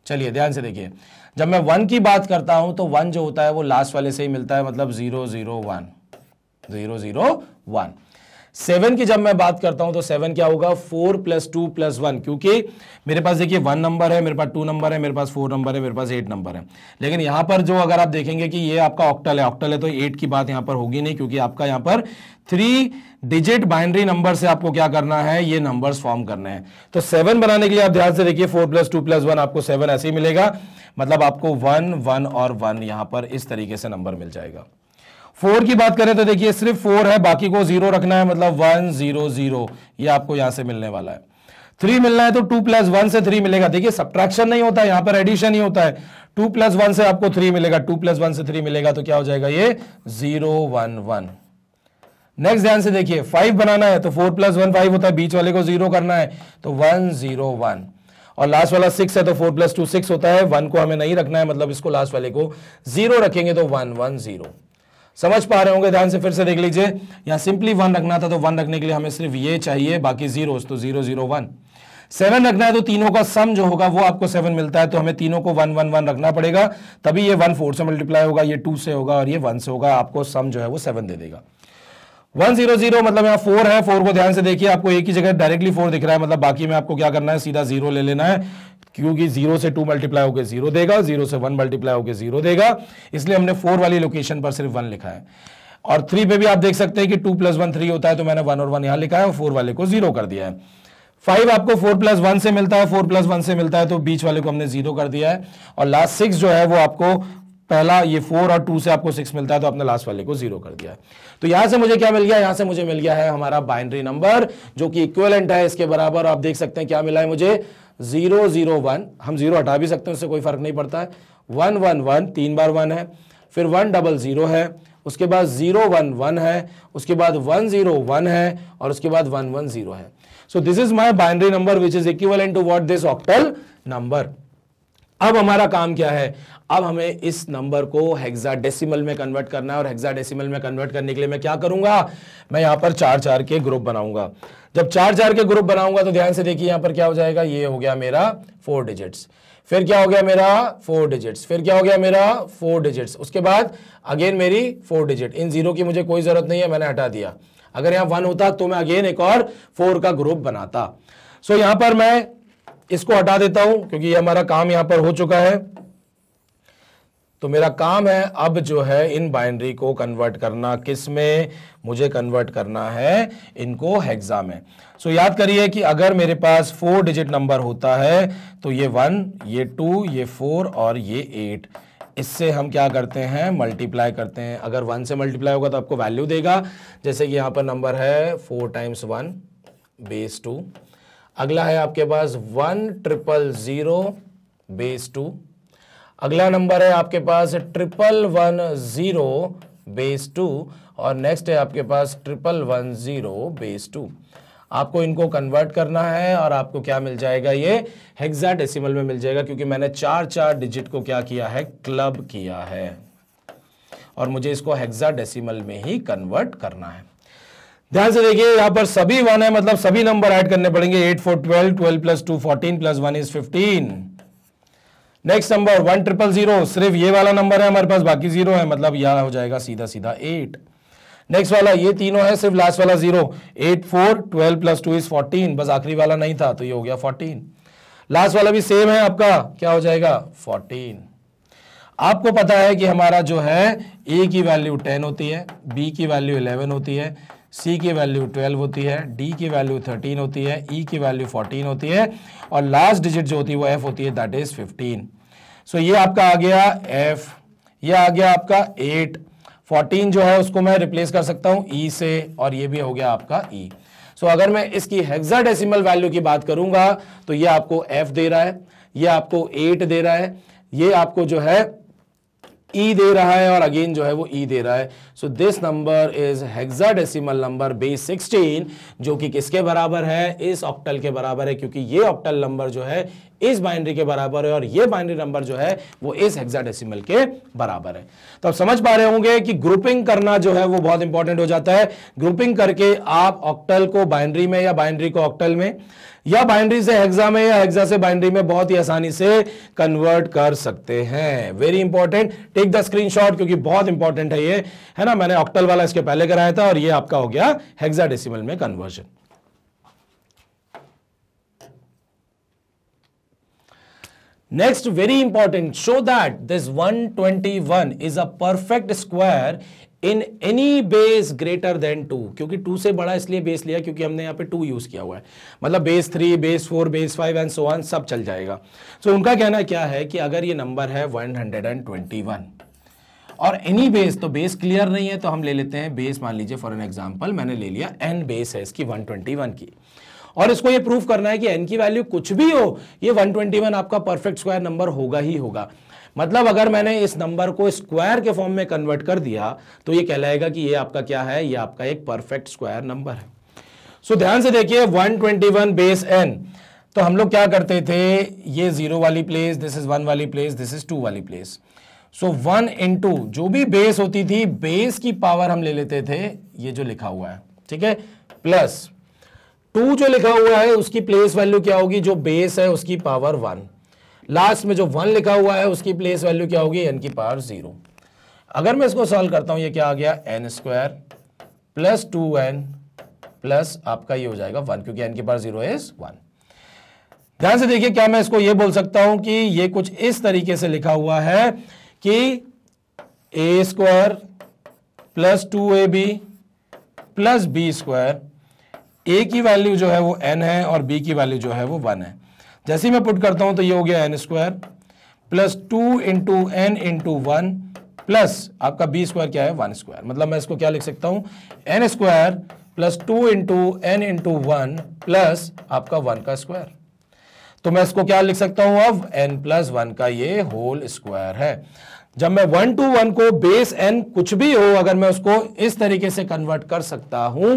A: चलिए ध्यान से देखिए जब मैं वन की बात करता हूं तो वन जो होता है वो लास्ट वाले से ही मिलता है मतलब zero zero one zero zero one seven की जब मैं बात करता हूं तो सेवन क्या होगा four plus two plus one क्योंकि मेरे पास देखिए वन नंबर है मेरे पास टू नंबर है मेरे पास फोर नंबर है मेरे पास एट नंबर है लेकिन यहां पर जो अगर आप देखेंगे कि ये आपका ऑक्टल है ऑक्टल है तो एट की बात यहां पर होगी नहीं क्योंकि आपका यहां पर थ्री डिजिट बाइनरी नंबर से आपको क्या करना है ये नंबर फॉर्म करना है तो सेवन बनाने के लिए आप ध्यान से देखिए four plus two plus one आपको सेवन ऐसे ही मिलेगा मतलब आपको वन वन और वन यहां पर इस तरीके से नंबर मिल जाएगा फोर की बात करें तो देखिए सिर्फ फोर है बाकी को जीरो रखना है मतलब वन जीरो जीरो ये आपको यहां से मिलने वाला है थ्री मिलना है तो टू प्लस वन से थ्री मिलेगा देखिए सब्ट्रैक्शन नहीं होता है यहां पर एडिशन ही होता है टू प्लस वन से आपको थ्री मिलेगा टू प्लस वन से थ्री मिलेगा तो क्या हो जाएगा ये जीरो वन वन नेक्स्ट ध्यान से देखिए फाइव बनाना है तो फोर प्लस वन फाइव होता है बीच वाले को जीरो करना है तो वन जीरो वन और लास्ट वाला सिक्स है तो फोर प्लस टू सिक्स होता है वन को हमें नहीं रखना है मतलब इसको लास्ट वाले को जीरो रखेंगे तो वन वन जीरो समझ पा रहे होंगे ध्यान से फिर से देख लीजिए यहां सिंपली वन रखना था तो वन रखने के लिए हमें सिर्फ ये चाहिए बाकी जीरो तो जीरो जीरो वन सेवन रखना है तो तीनों का सम जो होगा वो आपको सेवन मिलता है तो हमें तीनों को वन वन वन रखना पड़ेगा तभी ये वन फोर से मल्टीप्लाई होगा ये टू से होगा और ये वन से होगा आपको सम जो है वो सेवन दे देगा वन जीरो जीरो मतलब यहाँ फोर है फोर को ध्यान से देखिए आपको एक ही जगह डायरेक्टली फोर दिख रहा है मतलब बाकी में आपको क्या करना है सीधा जीरो ले लेना है क्योंकि जीरो से टू मल्टीप्लाई होकर जीरो देगा जीरो से वन मल्टीप्लाई होकर जीरो देगा इसलिए हमने फोर वाली लोकेशन पर सिर्फ वन लिखा है और थ्री पे भी आप देख सकते हैं कि टू प्लस वन थ्री होता है तो मैंने वन और वन यहां लिखा है और फोर वाले को जीरो कर दिया है फाइव आपको फोर प्लस वन से मिलता है फोर प्लस वन से मिलता है तो बीच वाले को हमने जीरो कर दिया है और लास्ट सिक्स जो है वो आपको पहला ये फोर और टू से आपको सिक्स मिलता है तो आपने लास्ट वाले को जीरो कर दिया है तो यहां से मुझे क्या मिल गया यहां से मुझे मिल गया है हमारा बाइनरी नंबर जो कि इक्वलेंट है इसके बराबर आप देख सकते हैं क्या मिला है मुझे ज़ीरो ज़ीरो वन हम ज़ीरो हटा भी सकते हैं उससे कोई फ़र्क नहीं पड़ता है वन वन वन तीन बार वन है फिर वन डबल ज़ीरो है उसके बाद ज़ीरो वन वन है उसके बाद वन ज़ीरो वन है और उसके बाद वन वन ज़ीरो है so this is my binary number which is equal to what this octal number अब हमारा काम क्या है अब हमें इस नंबर को हेक्साडेसिमल में कन्वर्ट करना है और हेक्साडेसिमल में कन्वर्ट करने के लिए मैं क्या करूंगा मैं यहां पर चार चार के ग्रुप बनाऊंगा जब चार चार के ग्रुप बनाऊंगा तो ध्यान से देखिए यहां पर क्या हो जाएगा ये हो गया मेरा फोर डिजिट्स फिर क्या हो गया मेरा फोर डिजिट्स फिर क्या हो गया मेरा फोर डिजिट्स उसके बाद अगेन मेरी फोर डिजिट इन जीरो की मुझे कोई जरूरत नहीं है मैंने हटा दिया अगर यहां वन होता तो मैं अगेन एक और फोर का ग्रुप बनाता सो so, यहां पर मैं इसको हटा देता हूं क्योंकि ये हमारा काम यहां पर हो चुका है तो मेरा काम है अब जो है इन बाइनरी को कन्वर्ट करना किस में मुझे कन्वर्ट करना है इनको हेक्सा में सो याद करिए कि अगर मेरे पास फोर डिजिट नंबर होता है तो ये वन ये टू ये फोर और ये एट इससे हम क्या करते हैं मल्टीप्लाई करते हैं अगर वन से मल्टीप्लाई होगा तो आपको वैल्यू देगा जैसे कि यहाँ पर नंबर है four times one base two अगला है आपके पास one triple zero base two अगला नंबर है आपके पास triple one zero base two और नेक्स्ट है आपके पास triple one zero base two आपको इनको कन्वर्ट करना है और आपको क्या मिल जाएगा ये डेसिमल में मिल जाएगा क्योंकि मैंने चार चार डिजिट को क्या किया है क्लब किया है और मुझे इसको डेसिमल में ही कन्वर्ट करना है ध्यान से देखिए यहां पर सभी वन है मतलब सभी नंबर ऐड करने पड़ेंगे eight four twelve twelve plus two fourteen plus one is fifteen next number one triple zero सिर्फ ये वाला नंबर है हमारे पास बाकी जीरो है मतलब यह हो जाएगा सीधा सीधा एट नेक्स्ट वाला ये तीनों है सिर्फ लास्ट वाला zero eight four twelve plus two is fourteen बस आखिरी वाला नहीं था तो ये हो गया फोर्टीन लास्ट वाला भी सेम है आपका क्या हो जाएगा फोर्टीन आपको पता है कि हमारा जो है ए की वैल्यू टेन होती है बी की वैल्यू इलेवन होती है सी की वैल्यू 12 होती है डी की वैल्यू 13 होती है ई e की वैल्यू 14 होती है और लास्ट डिजिट जो होती है वो एफ होती है दैट इज 15 सो so ये आपका आ गया एफ ये आ गया आपका 8 14 जो है उसको मैं रिप्लेस कर सकता हूँ ई e से और ये भी हो गया आपका ई e. सो so, अगर मैं इसकी हेक्साडेसिमल वैल्यू की बात करूंगा तो ये आपको एफ दे रहा है ये आपको एट दे रहा है ये आपको जो है ई e दे रहा है और अगेन जो है वो ई e दे रहा है so this number is hexadecimal number base 16 जो कि किसके बराबर है इस ऑक्टल के बराबर है क्योंकि ये ऑक्टल नंबर जो है इस बाइनरी के बराबर है और ये बाइनरी नंबर जो है वो इस हेक्साडेसिमल के बराबर है तो आप समझ पा रहे होंगे कि ग्रुपिंग करना जो है वो बहुत इंपॉर्टेंट हो जाता है ग्रुपिंग करके आप ऑक्टल को बाइनरी में या बाइनरी को ऑक्टल में या बाइंड्री से हेक्सा में या हेक्सा से बाइंड्री में बहुत ही आसानी से कन्वर्ट कर सकते हैं very important take the screenshot क्योंकि बहुत इंपॉर्टेंट है ये है ना मैंने ऑक्टल वाला इसके पहले कराया था और ये आपका हो गया हेक्सा डेसिमल में conversion next very important show that this 121 is a perfect square in any base greater than two क्योंकि टू से बड़ा इसलिए बेस लिया क्योंकि हमने यहाँ पे टू यूज़ किया हुआ है मतलब base three base four base five and so on सब चल जाएगा सो so, उनका कहना क्या है कि अगर ये नंबर है one hundred and twenty one और एनी बेस तो बेस क्लियर नहीं है तो हम ले लेते हैं बेस मान लीजिए फॉर एन एग्जाम्पल मैंने ले लिया एन बेस है इसकी वन ट्वेंटी वन की और इसको ये प्रूफ करना है कि एन की वैल्यू कुछ भी हो ये वन ट्वेंटी वन आपका परफेक्ट स्क्वायर नंबर होगा ही होगा मतलब अगर मैंने इस नंबर को स्क्वायर के फॉर्म में कन्वर्ट कर दिया तो ये कहलाएगा कि ये आपका क्या है ये आपका एक परफेक्ट स्क्वायर नंबर है सो so, ध्यान से देखिए 121 बेस एन तो हम लोग क्या करते थे ये जीरो वाली प्लेस दिस इज वन वाली प्लेस दिस इज टू वाली प्लेस सो वन इन जो भी बेस होती थी बेस की पावर हम ले लेते थे ये जो लिखा हुआ है ठीक है प्लस टू जो लिखा हुआ है उसकी प्लेस वैल्यू क्या होगी जो बेस है उसकी पावर वन लास्ट में जो वन लिखा हुआ है उसकी प्लेस वैल्यू क्या होगी एन की पावर जीरो अगर मैं इसको सॉल्व करता हूं ये क्या आ गया n square plus two n plus आपका ये हो जाएगा वन क्योंकि एन की पावर जीरो इज वन ध्यान से देखिए क्या मैं इसको ये बोल सकता हूं कि ये कुछ इस तरीके से लिखा हुआ है कि a square plus two a b plus b square a की वैल्यू जो है वो एन है और बी की वैल्यू जो है वो वन है जैसे मैं पुट करता हूं तो ये हो गया n square plus two into n into one plus आपका बी स्क्वायर क्या है वन स्क्वायर मतलब मैं इसको क्या लिख सकता हूं n square plus two into n into one plus आपका वन का स्क्वायर तो मैं इसको क्या लिख सकता हूं अब एन प्लस वन का ये होल स्क्वायर है जब मैं वन टू वन को बेस एन कुछ भी हो अगर मैं उसको इस तरीके से कन्वर्ट कर सकता हूं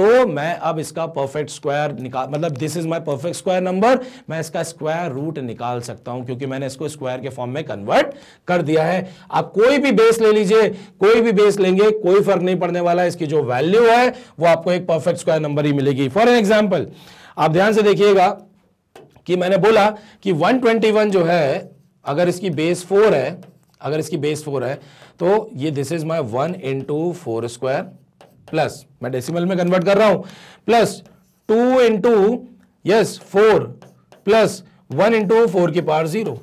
A: तो मैं अब इसका परफेक्ट स्क्वायर निकाल मतलब this is my perfect square number मैं इसका स्क्वायर रूट निकाल सकता हूं क्योंकि मैंने इसको स्क्वायर के फॉर्म में कन्वर्ट कर दिया है आप कोई भी बेस ले लीजिए कोई भी बेस लेंगे कोई फर्क नहीं पड़ने वाला इसकी जो वैल्यू है वो आपको एक परफेक्ट स्क्वायर नंबर ही मिलेगी फॉर एन एग्जाम्पल आप ध्यान से देखिएगा कि मैंने बोला कि वन जो है अगर इसकी बेस फोर है अगर इसकी बेस फोर है तो ये this is my one into four square plus मैं डेसिमल में कन्वर्ट कर रहा हूं plus two into yes four plus one into four की पार जीरो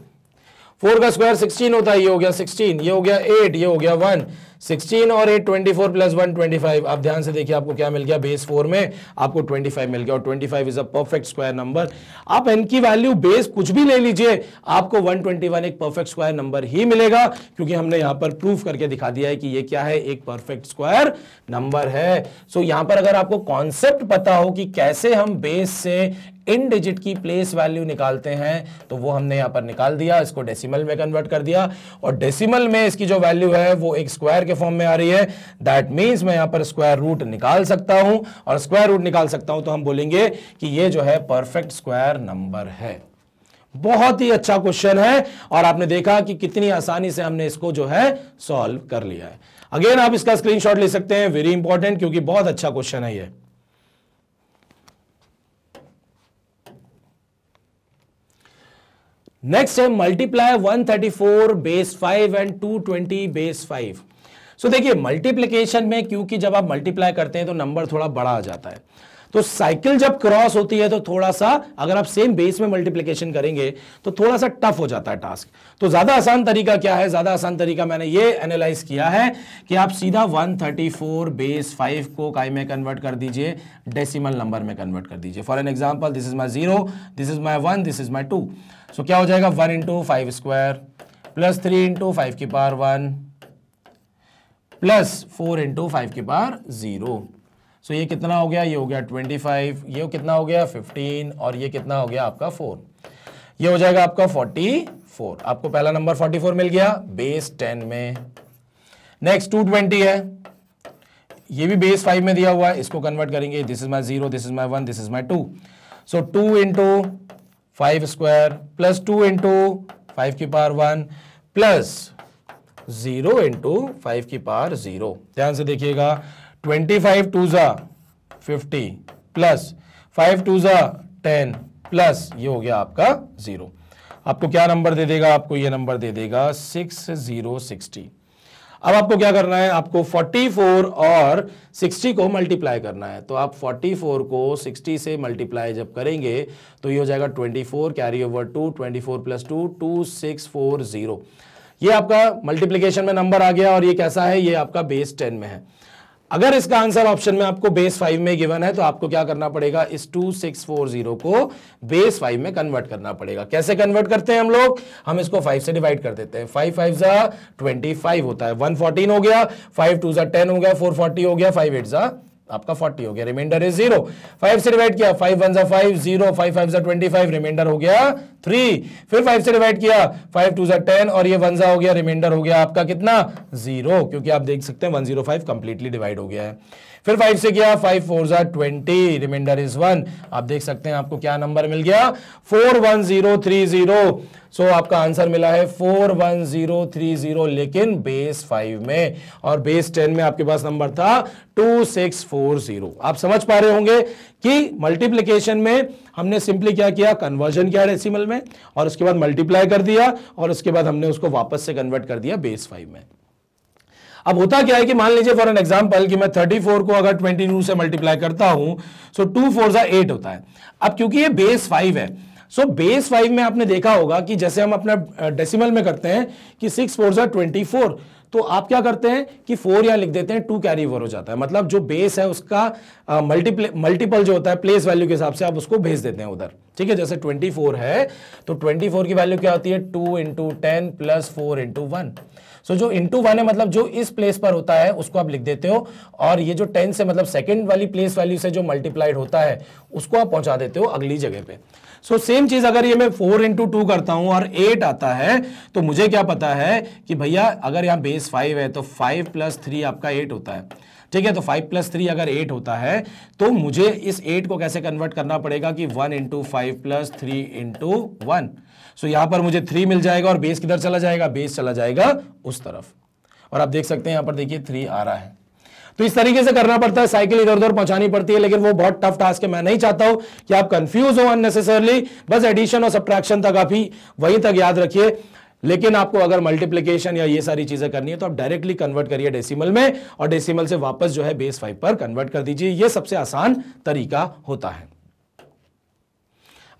A: फोर का स्क्वायर सिक्सटीन होता है ये हो गया सिक्सटीन ये हो गया एट ये हो गया वन 16 और 8 24 प्लस 1 25 आप ध्यान से देखिए आपको क्या मिल गया बेस 4 में आपको 25 मिल गया और 25 is a perfect square number आप एन की वैल्यू बेस कुछ भी ले लीजिए आपको 121 एक परफेक्ट स्क्वायर नंबर ही मिलेगा क्योंकि हमने यहां पर प्रूफ करके दिखा दिया है कि ये क्या है एक परफेक्ट स्क्वायर नंबर है सो so, यहां पर अगर आपको कॉन्सेप्ट पता हो कि कैसे हम बेस से इन डिजिट की प्लेस वैल्यू निकालते हैं तो वो हमने यहां पर निकाल दिया इसको डेसिमल में कन्वर्ट कर दिया और डेसिमल में इसकी जो वैल्यू है वो एक स्क्वायर के फॉर्म में आ रही है दैट मीन्स मैं यहां पर स्क्वायर रूट निकाल सकता हूं और स्क्वायर रूट निकाल सकता हूं तो हम बोलेंगे कि ये जो है परफेक्ट स्क्वायर नंबर है बहुत ही अच्छा क्वेश्चन है और आपने देखा कि कितनी आसानी से हमने इसको जो है सॉल्व कर लिया है अगेन आप इसका स्क्रीनशॉट ले सकते हैं वेरी इंपॉर्टेंट क्योंकि बहुत अच्छा क्वेश्चन है ये नेक्स्ट है multiply 134 base 5 and 220 base 5 so so, देखिए मल्टीप्लीकेशन में क्योंकि जब आप मल्टीप्लाई करते हैं तो नंबर थोड़ा बड़ा आ जाता है तो साइकिल जब क्रॉस होती है तो थोड़ा सा अगर आप सेम बेस में मल्टीप्लीकेशन करेंगे तो थोड़ा सा टफ हो जाता है टास्क तो ज्यादा आसान तरीका क्या है ज्यादा आसान तरीका मैंने ये एनालाइज किया है कि आप सीधा 134 बेस 5 को काई में कन्वर्ट कर दीजिए डेसिमल नंबर में कन्वर्ट कर दीजिए for an example this is my zero this is my one this is my two so क्या हो जाएगा one into five square plus three into five की पार one plus four into five की पार जीरो सो so, ये कितना हो गया ये हो गया ट्वेंटी फाइव ये कितना हो गया फिफ्टीन और ये कितना हो गया आपका फोर ये हो जाएगा आपका फोर्टी फोर आपको पहला नंबर फोर्टी फोर मिल गया बेस टेन में नेक्स्ट टू ट्वेंटी है ये भी बेस फाइव में दिया हुआ है इसको कन्वर्ट करेंगे this is my zero this is my one this is my two so two into five square plus two into five की पार one plus zero into five की पार जीरो ध्यान से देखिएगा ट्वेंटी फाइव टू ज़ा फिफ्टी प्लस फाइव टू ज़ा टेन प्लस ये हो गया आपका ज़ीरो आपको क्या नंबर दे देगा आपको ये नंबर दे देगा सिक्स ज़ीरो सिक्सटी अब आपको क्या करना है आपको फोर और सिक्सटी को मल्टीप्लाई करना है तो आप फोर्टी फोर को सिक्सटी से मल्टीप्लाई जब करेंगे तो ये हो जाएगा twenty four carry over two twenty four plus two two six four zero ये आपका मल्टीप्लीकेशन में नंबर आ गया और ये कैसा है ये आपका बेस टेन में है अगर इसका आंसर ऑप्शन में आपको बेस फाइव में गिवन है तो आपको क्या करना पड़ेगा इस टू सिक्स फोर जीरो को बेस फाइव में कन्वर्ट करना पड़ेगा कैसे कन्वर्ट करते हैं हम लोग हम इसको फाइव से डिवाइड कर देते हैं फाइव फाइव जा ट्वेंटी फाइव होता है वन फोर्टीन हो गया फाइव टू जा टेन हो गया फोर फोर्टी हो गया फाइव एट जा आपका फोर्टी हो गया रिमाइंडर इज जीरो फाइव से डिवाइड किया फाइव वन जा फाइव जीरो फाइव फाइव जा ट्वेंटी फाइव रिमाइंडर हो गया थ्री फिर फाइव से डिवाइड किया फाइव टू जा टेन और ये वन जा हो गया रिमाइंडर हो गया आपका कितना जीरो क्योंकि आप देख सकते हैं one zero five completely divide हो गया है फिर फाइव से किया फाइव फोर जा ट्वेंटी रिमाइंडर इज वन आप देख सकते हैं आपको क्या नंबर मिल गया four one zero three zero so so, आपका आंसर मिला है four one zero three zero लेकिन बेस फाइव में और बेस टेन में आपके पास नंबर था टू सिक्स फोर जीरो आप समझ पा रहे होंगे कि मल्टीप्लीकेशन में हमने सिंपली क्या किया कन्वर्जन किया डेसिमल में और उसके बाद मल्टीप्लाई कर दिया और उसके बाद हमने उसको वापस से कन्वर्ट कर दिया बेस फाइव में अब होता क्या है कि मान लीजिए फॉर एन एग्जाम्पल कि मैं 34 को अगर 22 से मल्टीप्लाई करता हूं सो टू फोर एट होता है अब क्योंकि ये बेस फाइव है सो बेस फाइव में आपने देखा होगा कि जैसे हम अपना डेसिमल में करते हैं कि सिक्स फोर जर ट्वेंटी फोर तो आप क्या करते हैं कि फोर यहाँ लिख देते हैं टू कैरी ओवर हो जाता है मतलब जो बेस है उसका मल्टीप्ले मल्टीपल जो होता है प्लेस वैल्यू के हिसाब से आप उसको भेज देते हैं उधर ठीक है जैसे ट्वेंटी फोर है तो ट्वेंटी फोर की वैल्यू क्या होती है two into ten plus four into one so जो इंटू वन है मतलब जो इस प्लेस पर होता है उसको आप लिख देते हो और ये जो टेन से मतलब सेकेंड वाली प्लेस वैल्यू से जो मल्टीप्लाइड होता है उसको आप पहुंचा देते हो अगली जगह पर सो सेम चीज अगर ये मैं फोर इंटू टू करता हूं और एट आता है तो मुझे क्या पता है कि भैया अगर यहां बेस फाइव है तो फाइव प्लस थ्री आपका एट होता है ठीक है तो फाइव प्लस थ्री अगर एट होता है तो मुझे इस एट को कैसे कन्वर्ट करना पड़ेगा कि one into five plus three into one so यहां पर मुझे थ्री मिल जाएगा और बेस किधर चला जाएगा बेस चला जाएगा उस तरफ और आप देख सकते हैं यहां पर देखिए थ्री आ रहा है तो इस तरीके से करना पड़ता है साइकिल इधर उधर पहुंचानी पड़ती है लेकिन वो बहुत टफ टास्क है मैं नहीं चाहता हूं कि आप कंफ्यूज हो अननेसेसरली बस एडिशन और सब्ट्रैक्शन तक आप ही वहीं तक याद रखिए लेकिन आपको अगर मल्टीप्लीकेशन या ये सारी चीजें करनी है तो आप डायरेक्टली कन्वर्ट करिए डेसिमल में और डेसिमल से वापस जो है बेस फाइव पर कन्वर्ट कर दीजिए ये सबसे आसान तरीका होता है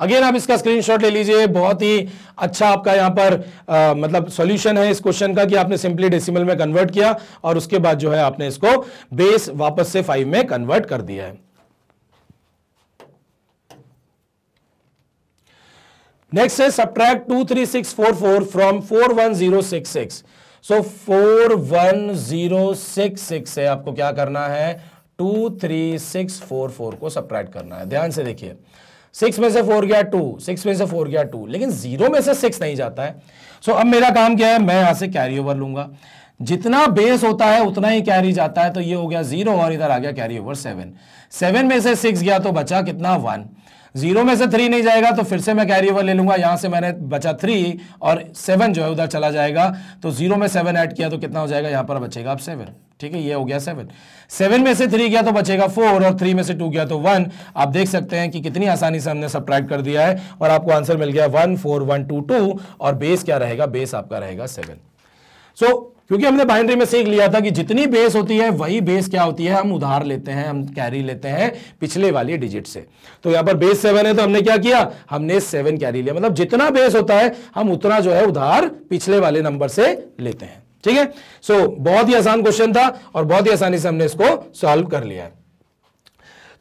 A: अगेन आप इसका स्क्रीनशॉट ले लीजिए बहुत ही अच्छा आपका यहाँ पर आ, मतलब सॉल्यूशन है इस क्वेश्चन का कि आपने सिंपली डेसिमल में कन्वर्ट किया और उसके बाद जो है आपने इसको बेस वापस से फाइव में कन्वर्ट कर दिया है नेक्स्ट है subtract two three six four four from four one zero six six so four one zero six six है आपको क्या करना है two three six four four को सब्ट्रैक्ट करना है ध्यान से देखिए सिक्स में से फोर गया टू सिक्स में से फोर गया टू लेकिन जीरो में से सिक्स नहीं जाता है सो so, अब मेरा काम क्या है मैं यहां से कैरी ओवर लूंगा जितना बेस होता है उतना ही कैरी जाता है तो ये हो गया जीरो और इधर आ गया कैरी ओवर सेवन सेवन में से सिक्स गया तो बचा कितना वन जीरो में से थ्री नहीं जाएगा तो फिर से मैं कैरी ओवर ले लूंगा यहां से मैंने बचा थ्री और सेवन जो है उधर चला जाएगा तो जीरो में सेवन ऐड किया तो कितना हो जाएगा यहां पर बचेगा आप सेवन ठीक है ये हो गया सेवन सेवन में से थ्री गया तो बचेगा फोर और थ्री में से टू गया तो वन आप देख सकते हैं कि कितनी आसानी से हमने सब्ट्रैक्ट कर दिया है और आपको आंसर मिल गया one four one two two और बेस क्या रहेगा बेस आपका रहेगा सेवन सो so, क्योंकि हमने बाइनरी में सीख लिया था कि जितनी बेस होती है वही बेस क्या होती है हम उधार लेते हैं हम कैरी लेते हैं पिछले वाली डिजिट से तो यहां पर बेस सेवन है तो हमने क्या किया हमने सेवन कैरी लिया मतलब जितना बेस होता है हम उतना जो है उधार पिछले वाले नंबर से लेते हैं ठीक है सो so, बहुत ही आसान क्वेश्चन था और बहुत ही आसानी से हमने इसको सॉल्व कर लिया है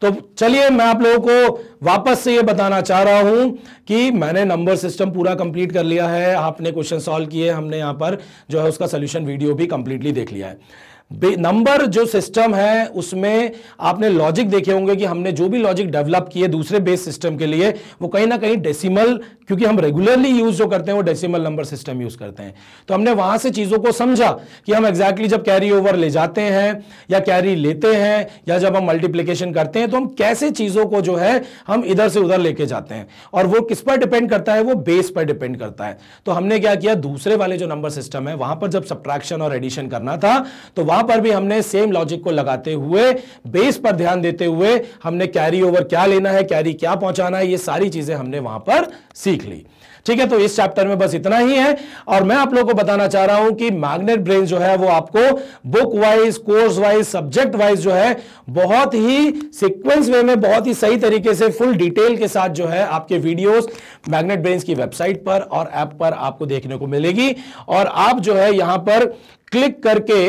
A: तो चलिए मैं आप लोगों को वापस से ये बताना चाह रहा हूं कि मैंने नंबर सिस्टम पूरा कंप्लीट कर लिया है आपने क्वेश्चन सॉल्व किए हमने यहां पर जो है उसका सोल्यूशन वीडियो भी कंप्लीटली देख लिया है नंबर जो सिस्टम है उसमें आपने लॉजिक देखे होंगे कि हमने जो भी लॉजिक डेवलप किए दूसरे बेस सिस्टम के लिए वो कहीं ना कहीं डेसिमल क्योंकि हम रेगुलरली यूज जो करते हैं वो डेसिमल नंबर सिस्टम यूज करते हैं तो हमने वहां से चीजों को समझा कि हम एग्जैक्टली exactly जब कैरी ओवर ले जाते हैं या कैरी लेते हैं या जब हम मल्टीप्लीकेशन करते हैं तो हम कैसे चीजों को जो है हम इधर से उधर लेके जाते हैं और वो किस पर डिपेंड करता है वो बेस पर डिपेंड करता है तो हमने क्या किया दूसरे वाले जो नंबर सिस्टम है वहां पर जब सब्ट्रैक्शन और एडिशन करना था तो वहां पर भी हमने सेम लॉजिक को लगाते हुए बेस पर ध्यान देते हुए हमने कैरी ओवर क्या लेना है कैरी क्या पहुंचाना है ये सारी चीजें हमने वहां पर सीख ली ठीक है तो इस चैप्टर में बस इतना ही है और मैं आप लोगों को बताना चाह रहा हूं कि मैग्नेट ब्रेन जो है वो आपको book wise course wise subject wise जो है बहुत ही सीक्वेंस वे में बहुत ही सही तरीके से फुल डिटेल के साथ जो है आपके वीडियोस मैग्नेट ब्रेन की वेबसाइट पर और ऐप आप पर आपको देखने को मिलेगी और आप जो है यहां पर क्लिक करके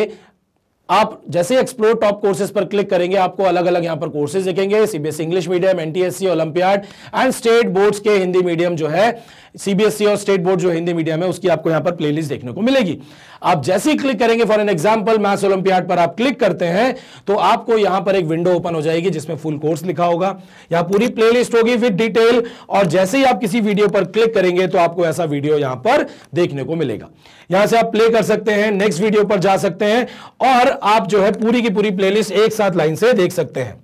A: आप जैसे एक्सप्लोर टॉप कोर्सेज पर क्लिक करेंगे आपको अलग अलग यहां पर कोर्सेज दिखेंगे CBSE English medium NTSC Olympiad and state boards के हिंदी मीडियम जो है सीबीएसई e और स्टेट बोर्ड जो हिंदी मीडियम है उसकी आपको यहां पर प्लेलिस्ट देखने को मिलेगी आप जैसे ही क्लिक करेंगे for an example maths Olympiad पर आप क्लिक करते हैं तो आपको यहां पर एक विंडो ओपन हो जाएगी जिसमें फुल कोर्स लिखा होगा यहां पूरी प्लेलिस्ट होगी विद डिटेल और जैसे ही आप किसी वीडियो पर क्लिक करेंगे तो आपको ऐसा वीडियो यहां पर देखने को मिलेगा यहां से आप प्ले कर सकते हैं नेक्स्ट वीडियो पर जा सकते हैं और आप जो है पूरी की पूरी प्लेलिस्ट एक साथ लाइन से देख सकते हैं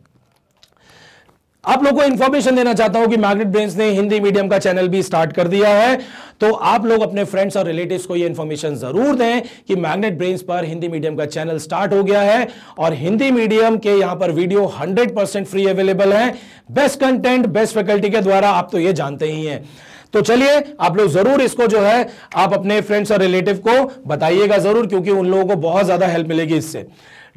A: आप लोग को इन्फॉर्मेशन देना चाहता हूं कि मैग्नेट ब्रेन्स ने हिंदी मीडियम का चैनल भी स्टार्ट कर दिया है तो आप लोग अपने फ्रेंड्स और रिलेटिव्स को ये इन्फॉर्मेशन जरूर दें कि मैग्नेट ब्रेन्स पर हिंदी मीडियम का चैनल स्टार्ट हो गया है और हिंदी मीडियम के यहां पर वीडियो 100% फ्री अवेलेबल है बेस्ट कंटेंट बेस्ट फैकल्टी के द्वारा आप तो ये जानते ही हैं तो चलिए आप लोग जरूर इसको जो है आप अपने फ्रेंड्स और रिलेटिव को बताइएगा जरूर क्योंकि उन लोगों को बहुत ज्यादा हेल्प मिलेगी इससे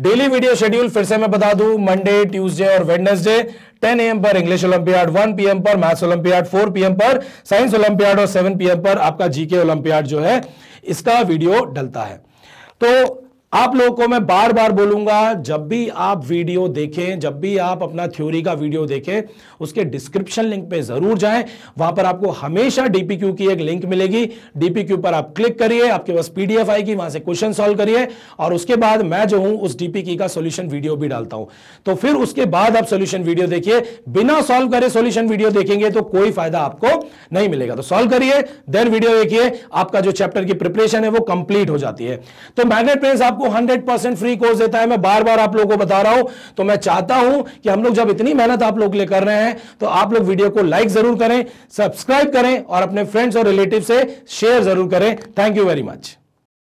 A: डेली वीडियो शेड्यूल फिर से मैं बता दूं मंडे ट्यूसडे और वेडनेसडे टेन एम पर इंग्लिश ओलंपियाड पी एम पर मैथ्स ओलंपियाड पी एम पर साइंस ओलंपियाड और पी एम पर आपका जीके ओलंपियाड जो है इसका वीडियो डलता है तो आप लोगों को मैं बार बार बोलूंगा जब भी आप वीडियो देखें जब भी आप अपना थ्योरी का वीडियो देखें उसके डिस्क्रिप्शन लिंक पे जरूर जाएं वहां पर आपको हमेशा डीपीक्यू की एक लिंक मिलेगी डीपीक्यू पर आप क्लिक करिए आपके पास पीडीएफ आएगी वहां से क्वेश्चन सॉल्व करिए और उसके बाद मैं जो हूं उस डीपी का सोल्यूशन वीडियो भी डालता हूं तो फिर उसके बाद आप सोल्यूशन वीडियो देखिए बिना सॉल्व करे सोल्यूशन वीडियो देखेंगे तो कोई फायदा आपको नहीं मिलेगा तो सॉल्व करिए देन वीडियो देखिए आपका जो चैप्टर की प्रिपरेशन है वो कंप्लीट हो जाती है तो मैग्नेट प्रेस आपको आपको 100 परसेंट फ्री कोर्स देता है मैं बार बार आप लोगों को बता रहा हूं तो मैं चाहता हूं कि हम लोग जब इतनी मेहनत आप लोग ले कर रहे हैं तो आप लोग वीडियो को लाइक जरूर करें सब्सक्राइब करें और अपने फ्रेंड्स और रिलेटिव से शेयर जरूर करें थैंक यू वेरी मच